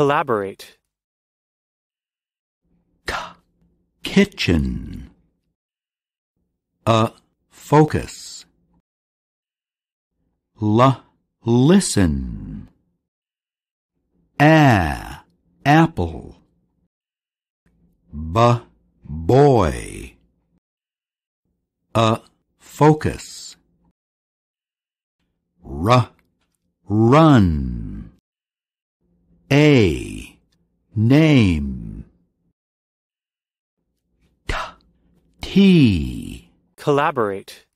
Collaborate. K kitchen. A focus. L listen. A apple. B boy. A focus. R run. A. Name. T. Collaborate.